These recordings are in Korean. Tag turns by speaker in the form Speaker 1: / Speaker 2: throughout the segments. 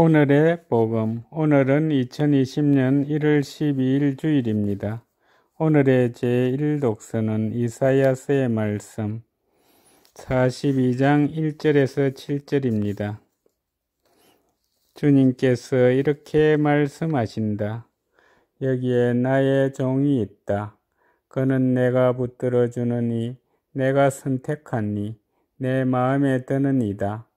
Speaker 1: 오늘의 복음. 오늘은 2020년 1월 12일 주일입니다. 오늘의 제1독서는 이사야스의 말씀 42장 1절에서 7절입니다. 주님께서 이렇게 말씀하신다. 여기에 나의 종이 있다. 그는 내가 붙들어 주느니 내가 선택하니 내 마음에 드는 이다.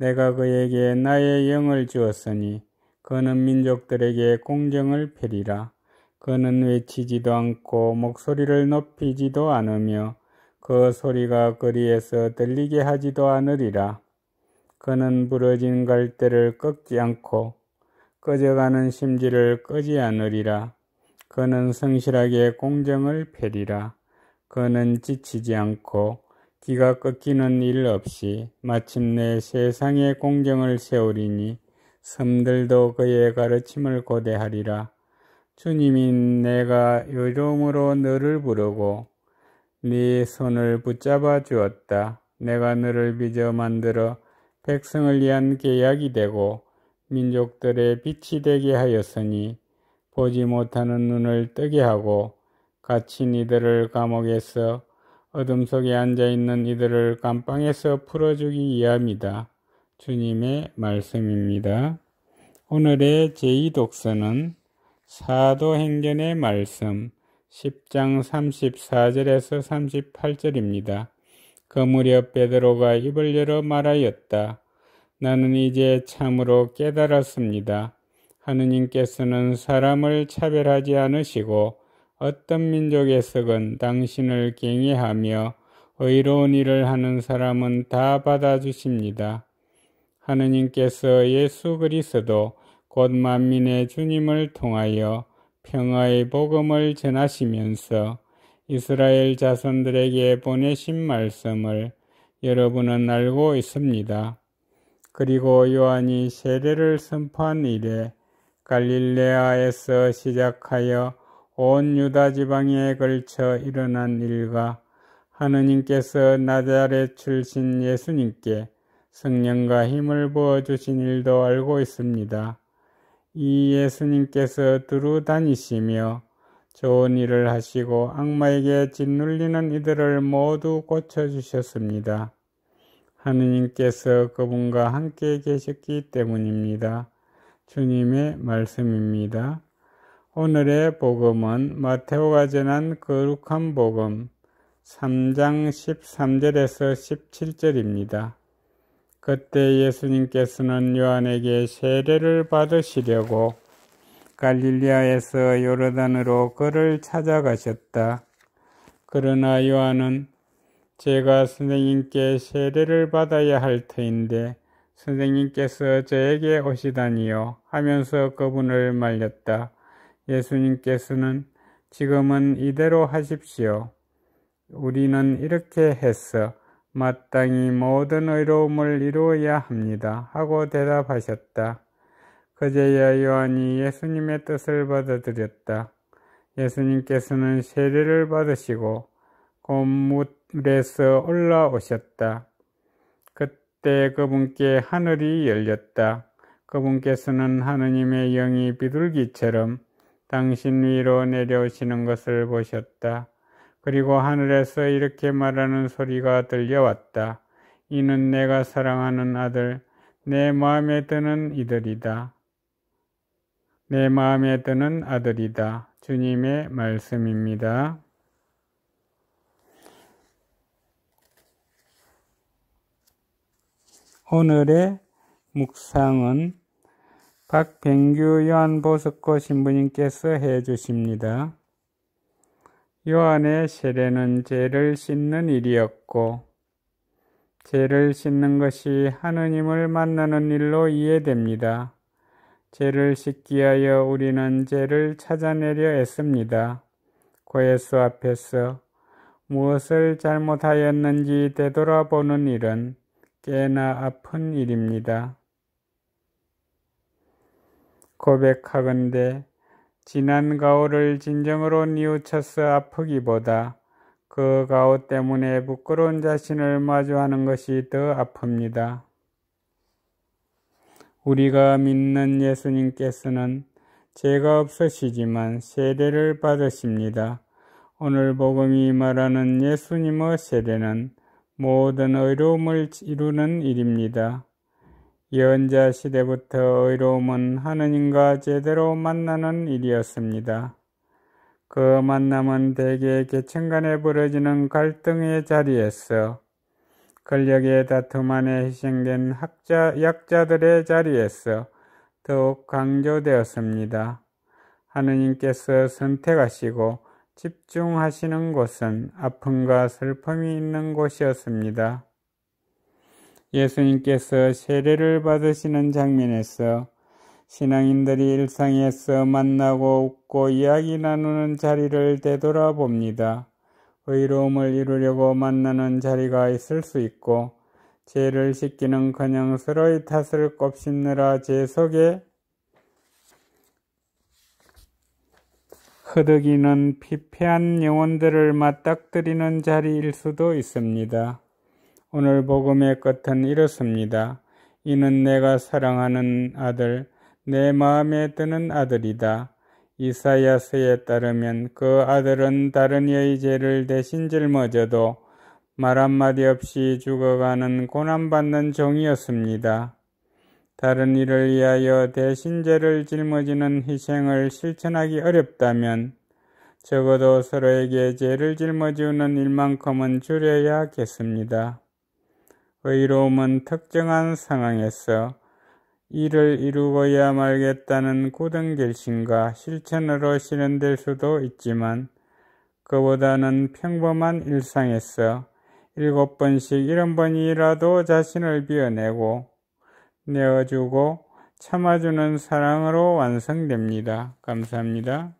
Speaker 1: 내가 그에게 나의 영을 주었으니 그는 민족들에게 공정을 펴리라. 그는 외치지도 않고 목소리를 높이지도 않으며 그 소리가 거리에서 들리게 하지도 않으리라. 그는 부러진 갈대를 꺾지 않고 꺼져가는 심지를 꺼지 않으리라. 그는 성실하게 공정을 펴리라. 그는 지치지 않고 기가 꺾이는 일 없이 마침내 세상에 공정을 세우리니 섬들도 그의 가르침을 고대하리라. 주님인 내가 요령으로 너를 부르고 네 손을 붙잡아 주었다. 내가 너를 빚어 만들어 백성을 위한 계약이 되고 민족들의 빛이 되게 하였으니 보지 못하는 눈을 뜨게 하고 갇힌 이들을 감옥에서 어둠 속에 앉아 있는 이들을 감방에서 풀어주기 위함이다. 주님의 말씀입니다. 오늘의 제2 독서는 사도행전의 말씀 10장 34절에서 38절입니다. 그 무렵 베드로가 입을 열어 말하였다. 나는 이제 참으로 깨달았습니다. 하느님께서는 사람을 차별하지 않으시고 어떤 민족에서건 당신을 경외하며 의로운 일을 하는 사람은 다 받아주십니다. 하느님께서 예수 그리스도 곧 만민의 주님을 통하여 평화의 복음을 전하시면서 이스라엘 자손들에게 보내신 말씀을 여러분은 알고 있습니다. 그리고 요한이 세례를 선포한 이래 갈릴레아에서 시작하여 온 유다 지방에 걸쳐 일어난 일과 하느님께서 나자렛 출신 예수님께 성령과 힘을 부어 주신 일도 알고 있습니다. 이 예수님께서 두루 다니시며 좋은 일을 하시고 악마에게 짓눌리는 이들을 모두 고쳐 주셨습니다. 하느님께서 그분과 함께 계셨기 때문입니다. 주님의 말씀입니다. 오늘의 복음은 마태오가 전한 거룩한 복음 3장 13절에서 17절입니다. 그때 예수님께서는 요한에게 세례를 받으시려고 갈릴리아에서 요르단으로 그를 찾아가셨다. 그러나 요한은 제가 선생님께 세례를 받아야 할 터인데 선생님께서 저에게 오시다니요 하면서 그분을 말렸다. 예수님께서는 지금은 이대로 하십시오. 우리는 이렇게 했어. 마땅히 모든 의로움을 이루어야 합니다. 하고 대답하셨다. 그제야 요한이 예수님의 뜻을 받아들였다. 예수님께서는 세례를 받으시고 곰물에서 올라오셨다. 그때 그분께 하늘이 열렸다. 그분께서는 하느님의 영이 비둘기처럼 당신 위로 내려오시는 것을 보셨다. 그리고 하늘에서 이렇게 말하는 소리가 들려왔다. 이는 내가 사랑하는 아들, 내 마음에 드는 이들이다. 내 마음에 드는 아들이다. 주님의 말씀입니다. 오늘의 묵상은 박병규 요한보석고 신부님께서 해주십니다. 요한의 세례는 죄를 씻는 일이었고 죄를 씻는 것이 하느님을 만나는 일로 이해됩니다. 죄를 씻기 하여 우리는 죄를 찾아내려 했습니다 고예수 앞에서 무엇을 잘못하였는지 되돌아보는 일은 꽤나 아픈 일입니다. 고백하건대 지난 가오를 진정으로 뉘우쳐서 아프기보다 그 가오 때문에 부끄러운 자신을 마주하는 것이 더 아픕니다. 우리가 믿는 예수님께서는 죄가 없으시지만 세례를 받으십니다. 오늘 복음이 말하는 예수님의 세례는 모든 의로움을 이루는 일입니다. 예언자 시대부터 의로움은 하느님과 제대로 만나는 일이었습니다. 그 만남은 대개 계층 간에 벌어지는 갈등의 자리에서 권력의 다툼 안에 희생된 학자, 약자들의 자리에서 더욱 강조되었습니다. 하느님께서 선택하시고 집중하시는 곳은 아픔과 슬픔이 있는 곳이었습니다. 예수님께서 세례를 받으시는 장면에서 신앙인들이 일상에서 만나고 웃고 이야기 나누는 자리를 되돌아봅니다. 의로움을 이루려고 만나는 자리가 있을 수 있고 죄를 씻기는 그냥 서로의 탓을 꼽씹느라죄 속에 흐득이는 피폐한 영혼들을 맞닥뜨리는 자리일 수도 있습니다. 오늘 복음의 끝은 이렇습니다. 이는 내가 사랑하는 아들, 내 마음에 드는 아들이다. 이사야스에 따르면 그 아들은 다른 이의 죄를 대신 짊어져도 말 한마디 없이 죽어가는 고난받는 종이었습니다. 다른 이를 위하여 대신 죄를 짊어지는 희생을 실천하기 어렵다면 적어도 서로에게 죄를 짊어지는 일만큼은 줄여야겠습니다. 의로움은 특정한 상황에서 이를 이루어야 말겠다는 굳은 결심과 실천으로 실현될 수도 있지만 그보다는 평범한 일상에서 일곱 번씩 일흔 번이라도 자신을 비워내고 내어주고 참아주는 사랑으로 완성됩니다. 감사합니다.